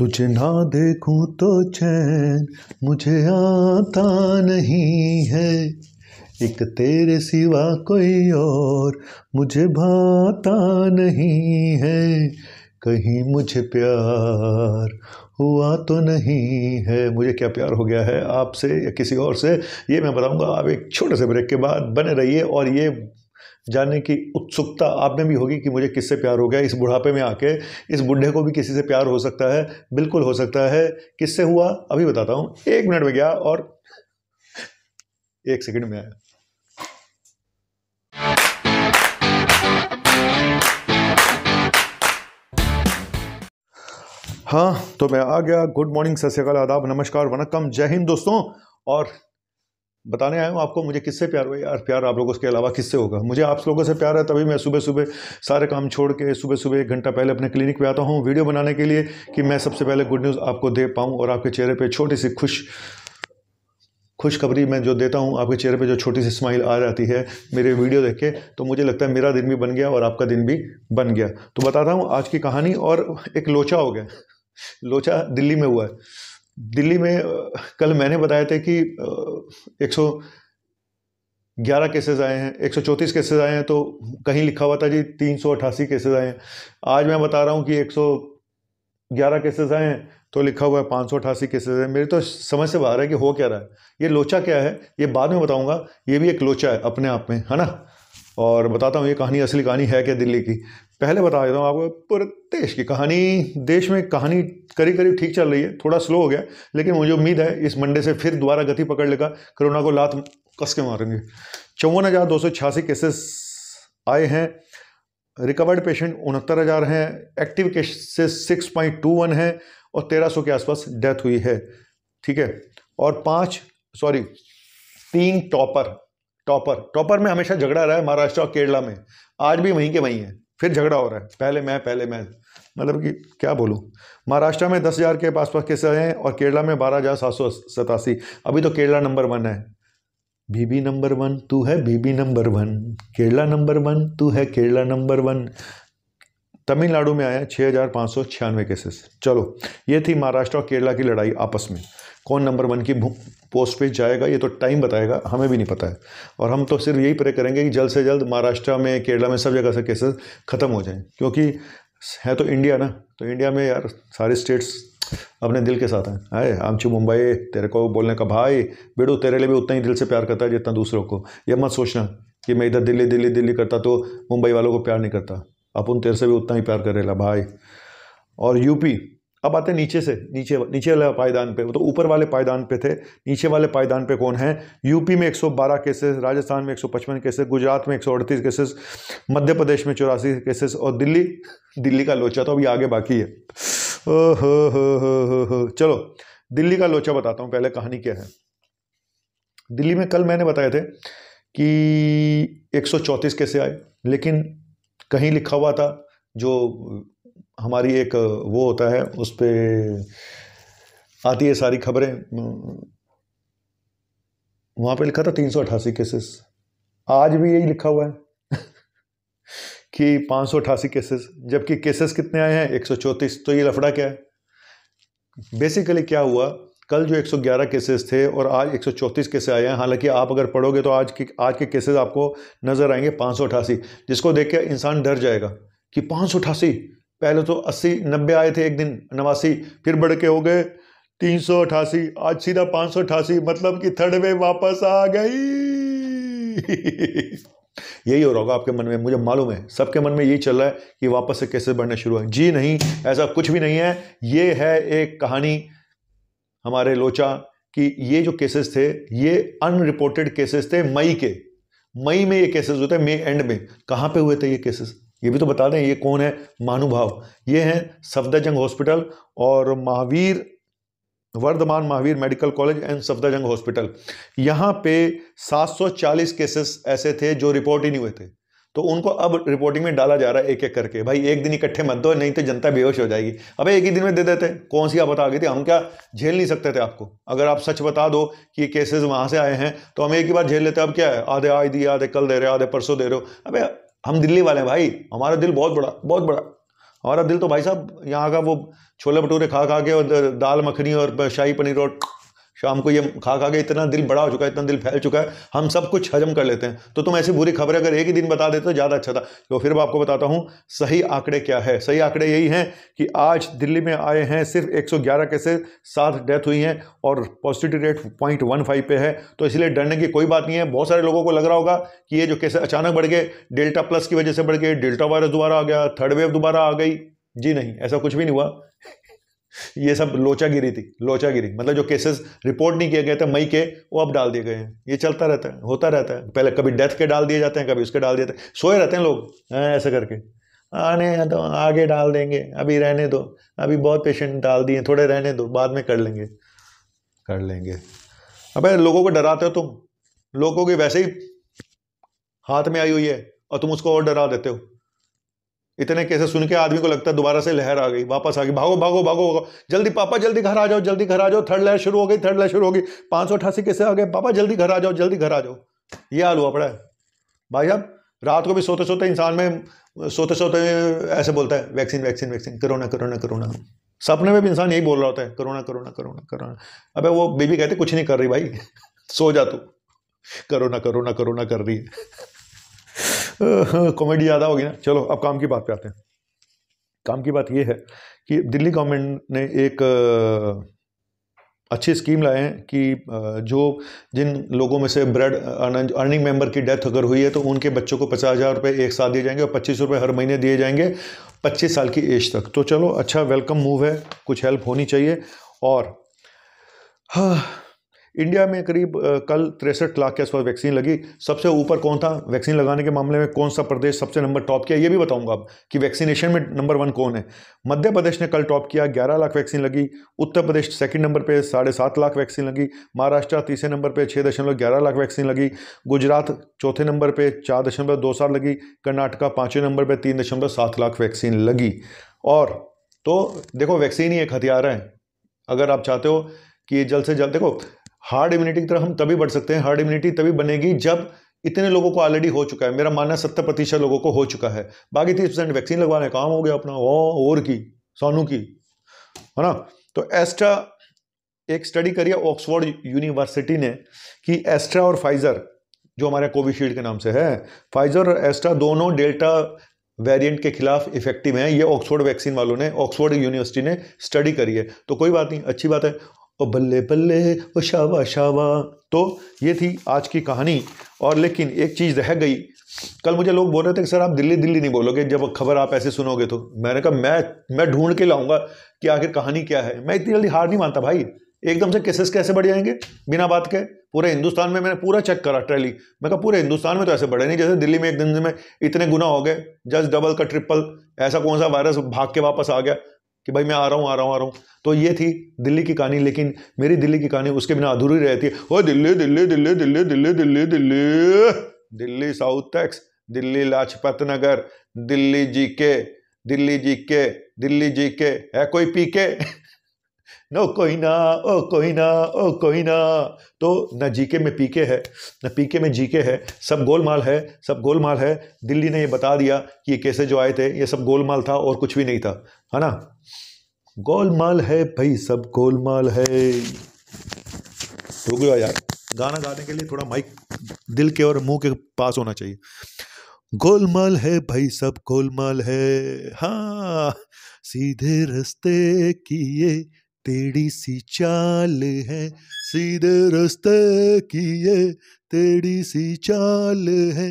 तुझे ना देखूं तो चैन मुझे आता नहीं है एक तेरे सिवा कोई और मुझे भाता नहीं है कहीं मुझे प्यार हुआ तो नहीं है मुझे क्या प्यार हो गया है आपसे या किसी और से ये मैं बताऊंगा आप एक छोटे से ब्रेक के बाद बने रहिए और ये जानने की उत्सुकता आप में भी होगी कि मुझे किससे प्यार हो गया इस बुढ़ापे में आके इस बुढ़े को भी किसी से प्यार हो सकता है बिल्कुल हो सकता है किससे हुआ अभी बताता हूँ एक मिनट में गया और एक सेकंड में आया हाँ तो मैं आ गया गुड मॉर्निंग सत श्रीकाल आदाब नमस्कार वनकम जय हिंद दोस्तों और बताने आया हूँ आपको मुझे किससे प्यार हुआ यार प्यार आप लोगों के अलावा किससे होगा मुझे आप लोगों से प्यार है तभी मैं सुबह सुबह सारे काम छोड़ के सुबह सुबह एक घंटा पहले अपने क्लिनिक पे आता हूँ वीडियो बनाने के लिए कि मैं सबसे पहले गुड न्यूज़ आपको दे पाऊँ और आपके चेहरे पर छोटी सी खुश खुशखबरी मैं जो देता हूँ आपके चेहरे पर जो छोटी सी स्माइल आ जाती है मेरे वीडियो देख के तो मुझे लगता है मेरा दिन भी बन गया और आपका दिन भी बन गया तो बताता हूँ आज की कहानी और एक लोचा हो गया लोचा दिल्ली में हुआ है दिल्ली में कल मैंने बताया थे कि एक सौ ग्यारह केसेज आए हैं एक सौ चौंतीस केसेज आए हैं तो कहीं लिखा हुआ था जी तीन सौ केसेज आए हैं आज मैं बता रहा हूँ कि एक सौ ग्यारह केसेज आए हैं तो लिखा हुआ है पाँच सौ अट्ठासी केसेज मेरे तो समझ से बाहर है कि हो क्या रहा है ये लोचा क्या है ये बाद में बताऊँगा ये भी एक लोचा है अपने आप में है ना और बताता हूँ ये कहानी असली कहानी है क्या दिल्ली की पहले बता देता हूँ आपको पूरे देश की कहानी देश में कहानी करीब करीब ठीक चल रही है थोड़ा स्लो हो गया लेकिन मुझे उम्मीद है इस मंडे से फिर दोबारा गति पकड़ लेगा कोरोना को लात कस के मारेंगे चौवन हज़ार दो सौ छियासी केसेस आए हैं रिकवर्ड पेशेंट उनहत्तर हज़ार हैं active cases six point two one है और तेरह सौ के आसपास डेथ हुई है ठीक है और पाँच सॉरी तीन टॉपर टॉपर टॉपर में हमेशा झगड़ा रहा है महाराष्ट्र और केरला में आज भी वहीं के वहीं हैं फिर झगड़ा हो रहा है पहले मैं पहले मैं मतलब कि क्या बोलूँ महाराष्ट्र में दस हज़ार के पास पास केसेस हैं और केरला में बारह हज़ार सात सौ सतासी अभी तो केरला नंबर वन है बीबी नंबर वन तू है बीबी number one Kerala number one तू है केरला नंबर वन तमिलनाडु में आया छः हज़ार पाँच सौ छियानवे केसेस चलो ये थी महाराष्ट्र और केरला की लड़ाई आपस में कौन नंबर वन की पोस्ट पे जाएगा ये तो टाइम बताएगा हमें भी नहीं पता है और हम तो सिर्फ यही प्रे करेंगे कि जल्द से जल्द महाराष्ट्र में केरला में सब जगह से केसेस ख़त्म हो जाएं क्योंकि है तो इंडिया ना तो इंडिया में यार सारे स्टेट्स अपने दिल के साथ हैं आए आमची मुंबई तेरे को बोलने का भाई बेड़ो तेरे लिए भी उतना ही दिल से प्यार करता है जितना दूसरों को ये मत सोचना कि मैं इधर दिल्ली दिल्ली दिल्ली करता तो मुंबई वालों को प्यार नहीं करता अपन तेरे से भी उतना ही प्यार करेला भाई और यूपी अब आते नीचे से नीचे नीचे वाले पायदान पे वो तो ऊपर वाले पायदान पे थे नीचे वाले पायदान पे कौन है यूपी में 112 केसेस राजस्थान में 155 केसेस गुजरात में 138 केसेस मध्य प्रदेश में चौरासी केसेस और दिल्ली दिल्ली का लोचा तो अभी आगे बाकी है ओ, हो, हो, हो, चलो दिल्ली का लोचा बताता हूँ पहले कहानी क्या है दिल्ली में कल मैंने बताए थे कि एक केसे आए लेकिन कहीं लिखा हुआ था जो हमारी एक वो होता है उस पर आती है सारी खबरें वहाँ पे लिखा था तीन सौ अट्ठासी केसेस आज भी यही लिखा हुआ है कि पाँच सौ अट्ठासी केसेस जबकि केसेस कितने आए हैं एक सौ चौंतीस तो ये लफड़ा क्या है बेसिकली क्या हुआ कल जो 111 केसेस थे और आज 134 केसेस आए हैं हालांकि आप अगर पढ़ोगे तो आज के आज के केसेस आपको नज़र आएंगे पाँच जिसको देख के इंसान डर जाएगा कि पाँच पहले तो अस्सी नब्बे आए थे एक दिन नवासी फिर बढ़ के हो गए तीन सौ अठासी आज सीधा पाँच सौ अठासी मतलब कि थर्ड वे वापस आ गई यही हो रहा होगा आपके मन में मुझे मालूम है सबके मन में यही चल रहा है कि वापस से कैसे बढ़ना शुरू है जी नहीं ऐसा कुछ भी नहीं है ये है एक कहानी हमारे लोचा कि ये जो केसेस थे ये अनरिपोर्टेड केसेस थे मई के मई में ये केसेस होते हैं मई एंड में कहाँ पे हुए थे ये केसेस ये भी तो बता दें ये कौन है महानुभाव ये हैं सफदरजंग हॉस्पिटल और Mahavir Vardhman Mahavir medical college and Safdarjung hospital यहाँ पे 740 केसेस ऐसे थे जो रिपोर्ट ही नहीं हुए थे तो उनको अब रिपोर्टिंग में डाला जा रहा है एक एक करके भाई एक दिन इकट्ठे मत दो नहीं तो जनता बेहोश हो जाएगी अब एक ही दिन में दे देते कौन सी आप बता गई थी हम क्या झेल नहीं सकते थे आपको अगर आप सच बता दो कि ये केसेस वहाँ से आए हैं तो हम एक ही बार झेल लेते अब क्या है आधे आज दिए आधे कल दे रहे हो आधे परसों दे रहे हो अब हम दिल्ली वाले हैं भाई हमारा दिल बहुत बड़ा बहुत बड़ा हमारा दिल तो भाई साहब यहाँ का वो छोले भटूरे खा खा के और दाल मखनी और शाही पनीर और शाम को ये खा खा के इतना दिल बड़ा हो चुका है इतना दिल फैल चुका है हम सब कुछ हजम कर लेते हैं तो तुम ऐसी बुरी खबरें अगर एक ही दिन बता देते तो ज़्यादा अच्छा था तो फिर मैं आपको बताता हूँ सही आंकड़े क्या है सही आंकड़े यही हैं कि आज दिल्ली में आए हैं सिर्फ 111 केसेस सात डेथ हुई हैं और positive rate point one five पे है तो इसलिए डरने की कोई बात नहीं है बहुत सारे लोगों को लग रहा होगा कि ये जो केसे अचानक बढ़ गए डेल्टा प्लस की वजह से बढ़ गए डेल्टा वायरस दोबारा आ गया थर्ड वेव दोबारा आ गई जी नहीं ऐसा कुछ भी नहीं हुआ ये सब लोचागिरी थी लोचागिरी मतलब जो केसेस रिपोर्ट नहीं किए गए थे मई के वो अब डाल दिए गए हैं ये चलता रहता है होता रहता है पहले कभी डेथ के डाल दिए जाते हैं कभी उसके डाल दिए जाते हैं सोए रहते हैं लोग ऐसे करके आने तो आगे डाल देंगे अभी रहने दो अभी बहुत पेशेंट डाल दिए थोड़े रहने दो बाद में कर लेंगे कर लेंगे अब लोगों को डराते हो तुम लोगों की वैसे ही हाथ में आई हुई है और तुम उसको और डरा देते हो इतने केसेस सुन के आदमी को लगता है दोबारा से लहर आ गई वापस आ गई भागो भागो भागो जल्दी पापा जल्दी घर आ जाओ जल्दी घर आ जाओ थर्ड लहर शुरू हो गई थर्ड लहर शुरू हो गई पाँच सौ अठासी कैसे आ गए पापा जल्दी घर आ जाओ जल्दी घर आ जाओ ये हाल हुआ पड़ा है भाई साहब रात को भी सोते सोते इंसान में सोते सोते ऐसे बोलता है vaccine vaccine vaccine corona corona corona सपने में भी इंसान यही बोल रहा होता है करोना करोना करोना करोना अब वो बेबी कहते कुछ नहीं कर रही भाई सो जा तू करोना करोना करोना कर रही है कॉमेडी ज़्यादा होगी ना चलो अब काम की बात पे आते हैं काम की बात ये है कि दिल्ली गवर्नमेंट ने एक अच्छी स्कीम लाए हैं कि जो जिन लोगों में से ब्रेड अर्निंग मेंबर की डेथ अगर हुई है तो उनके बच्चों को पचास हज़ार रुपये एक साथ दिए जाएंगे और पच्चीस रुपये हर महीने दिए जाएंगे पच्चीस साल की एज तक तो चलो अच्छा वेलकम मूव है कुछ हेल्प होनी चाहिए और हाँ इंडिया में करीब कल तिरसठ लाख के आसपास वैक्सीन लगी सबसे ऊपर कौन था वैक्सीन लगाने के मामले में कौन सा प्रदेश सबसे नंबर टॉप किया ये भी बताऊंगा आप कि वैक्सीनेशन में नंबर वन कौन है मध्य प्रदेश ने कल टॉप किया ग्यारह लाख वैक्सीन लगी उत्तर प्रदेश सेकंड नंबर पर साढ़े सात लाख वैक्सीन लगी महाराष्ट्र तीसरे नंबर पर छः दशमलव ग्यारह लाख वैक्सीन लगी गुजरात चौथे नंबर पर चार दशमलव दो लगी कर्नाटका पाँचवें नंबर पर तीन दशमलव सात लाख वैक्सीन लगी और तो देखो वैक्सीन ही एक हथियार है अगर आप चाहते हो कि जल्द से जल्द देखो हार्ड इम्यूनिटी की तरफ हम तभी बढ़ सकते हैं हार्ड इम्यूनिटी तभी बनेगी जब इतने लोगों को ऑलरेडी हो चुका है मेरा मानना सत्तर प्रतिशत लोगों को हो चुका है बाकी तीस परसेंट वैक्सीन लगवाने काम हो गया अपना ओ और की सोनू की है ना तो एस्ट्रा एक स्टडी करी है ऑक्सफोर्ड यूनिवर्सिटी ने कि एस्ट्रा और फाइजर जो हमारे कोविशील्ड के नाम से है फाइजर और एस्ट्रा दोनों डेल्टा वेरिएंट के खिलाफ इफेक्टिव हैं ये ऑक्सफोर्ड वैक्सीन वालों ने ऑक्सफोर्ड यूनिवर्सिटी ने स्टडी करी है तो कोई बात नहीं अच्छी बात है ओ बल्ले बल्ले ओ शाबा शाबा तो ये थी आज की कहानी और लेकिन एक चीज़ रह गई कल मुझे लोग बोल रहे थे कि सर आप दिल्ली दिल्ली नहीं बोलोगे जब खबर आप ऐसे सुनोगे तो मैंने कहा मैं मैं ढूंढ के लाऊंगा कि आखिर कहानी क्या है मैं इतनी जल्दी हार नहीं मानता भाई एकदम से केसेस कैसे बढ़ जाएंगे बिना बात के पूरे हिंदुस्तान में मैंने पूरा चेक करा ट्रैली मैं कहा पूरे हिंदुस्तान में तो ऐसे बढ़े नहीं जैसे दिल्ली में एक दिन में इतने गुना हो गए जस्ट डबल का ट्रिपल ऐसा कौन सा वायरस भाग के वापस आ गया कि भाई मैं आ रहा हूँ आ रहा हूँ आ रहा हूँ तो ये थी दिल्ली की कहानी लेकिन मेरी दिल्ली की कहानी उसके बिना अधूरी रहती है ओ दिल्ली दिल्ली दिल्ली दिल्ली दिल्ली दिल्ली दिल्ली दिल्ली साउथ टैक्स दिल्ली लाजपत नगर दिल्ली जी के दिल्ली जी के दिल्ली जी के है कोई पी के नो कोई ना ओ कोई ना ओ कोई ना तो न जीके में पीके है न पीके में जीके है सब गोलमाल है सब गोलमाल है दिल्ली ने ये बता दिया कि ये कैसे जो आए थे ये सब गोलमाल था और कुछ भी नहीं था है ना गोलमाल है भाई सब गोलमाल है रुक यार गाना गाने के लिए थोड़ा माइक दिल के और मुंह के पास होना चाहिए गोलमाल है भाई सब गोलमाल है हाँ सीधे रस्ते किए तेरी सी चाल है सीधे रास्ते की ये तेरी सी चाल है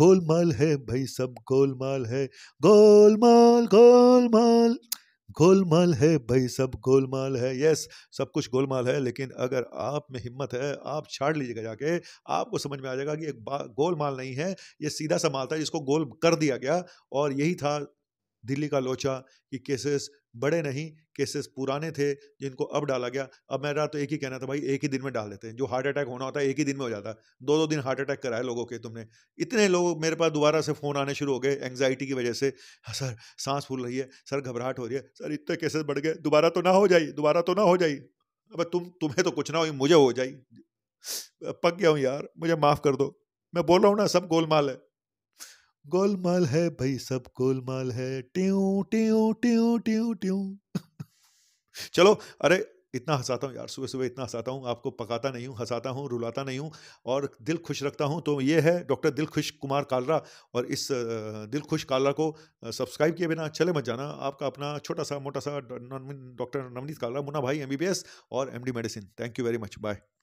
गोलमाल है भाई सब गोलमाल है गोलमाल गोलमाल गोलमाल है भाई सब गोलमाल है यस सब कुछ गोलमाल है लेकिन अगर आप में हिम्मत है आप छाड़ लीजिएगा जाके आपको समझ में आ जाएगा कि एक गोलमाल नहीं है ये सीधा सा माल था जिसको गोल कर दिया गया और यही था दिल्ली का लोचा कि केसेस बड़े नहीं केसेस पुराने थे जिनको अब डाला गया अब मेरा तो एक ही कहना था भाई एक ही दिन में डाल देते हैं जो हार्ट अटैक होना होता है एक ही दिन में हो जाता है दो दो दिन हार्ट अटैक कराए लोगों के तुमने इतने लोग मेरे पास दोबारा से फ़ोन आने शुरू हो गए एंगजाइटी की वजह से हाँ, सर सांस फूल रही है सर घबराहट हो रही है सर इतने केसेस बढ़ गए दोबारा तो ना हो जाए दोबारा तो ना हो जाए अब तुम तुम्हें तो कुछ ना हो मुझे हो जाए पक गया हूँ यार मुझे माफ़ कर दो मैं बोल रहा हूँ ना सब गोलमाल है गोलमाल है भाई सब गोलमाल है ट्यू ट्यू ट्यू ट्यू ट्यू चलो अरे इतना हंसाता हूँ यार सुबह सुबह इतना हंसाता हूँ आपको पकाता नहीं हूँ हंसाता हूँ रुलाता नहीं हूँ और दिल खुश रखता हूँ तो ये है डॉक्टर दिल खुश कुमार कालरा और इस दिल खुश कालरा को सब्सक्राइब किए बिना चले मत जाना आपका अपना छोटा सा मोटा सा डॉक्टर नवनीत कालरा मुन्ना भाई एम और M medicine thank you very much bye